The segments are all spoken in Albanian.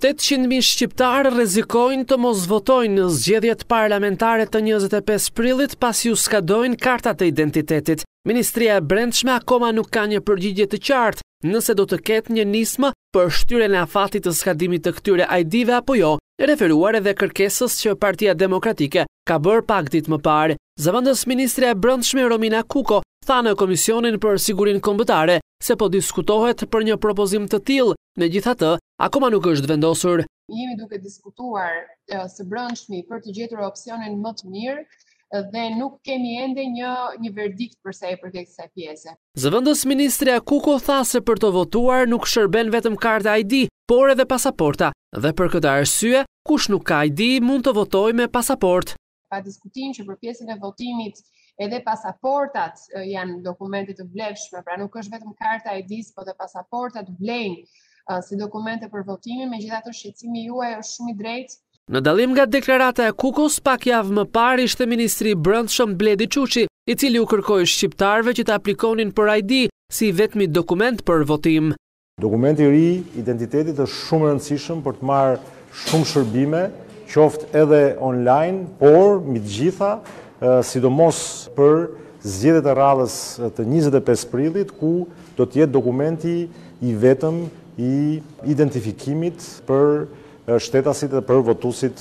800.000 shqiptarë rezikojnë të mos votojnë në zgjedhjet parlamentare të 25 prillit pas ju skadojnë kartat e identitetit. Ministria e Brendshme akoma nuk ka një përgjigje të qartë nëse do të ketë një nismë për shtyrjen e afatit të skadimit të këtyre ID-ve apo jo, referuar edhe kërkesës që Partia Demokratike ka bërë pak ditë më parë. Zëvendës Ministria e Brendshme Romina Kuko tha në Komisionin për Sigurinë Kombëtare se po diskutohet për një propozim të tillë Me gjitha të, akoma nuk është vendosur. Jemi duke diskutuar uh, së brëndshmi për të gjetur opcionin më të mirë dhe nuk kemi ende një, një verdikt përse e përket kësaj pjese. Zëvëndës Ministria Kuko tha se për të votuar nuk shërben vetëm karte ID, por edhe pasaporta, dhe për këta arsye, kush nuk ka ID mund të votoj me pasaport. Pa diskutim që për pjesën e votimit edhe pasaportat janë dokumentit të vlefshme, pra nuk është vetëm karta ID, po dhe pasaportat blejnë si dokumente për votimin, me gjitha të shqecimi juaj është shumë i drejtë. Në dalim nga deklarata e kukus, pak javë më parë ishte Ministri Brëndshëm Bledi Quqi, i cili u kërkoj shqiptarve që të aplikonin për ID si vetmi dokument për votim. Dokumenti ri identitetit është shumë rëndësishëm për të marë shumë shërbime, qoftë edhe online, por mi të gjitha, sidomos për zgjedhjet e radhës të 25 prillit ku do të jetë dokumenti i vetëm i identifikimit për shtetasit dhe për votusit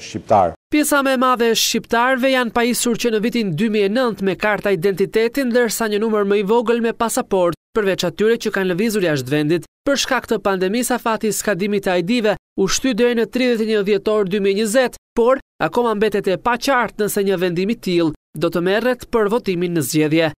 shqiptar. Pjesa me madhe shqiptarve janë pajisur që në vitin 2009 me karta identitetin dërsa një numër më i vogël me pasaport, përveç atyre që kanë lëvizur jashtë vendit. Për shkak të pandemisa fati skadimit të ID-ve u shty dhe në 31 vjetor 2020, por akoma mbetet e pa qartë nëse një vendimi tilë do të merret për votimin në zgjedhje.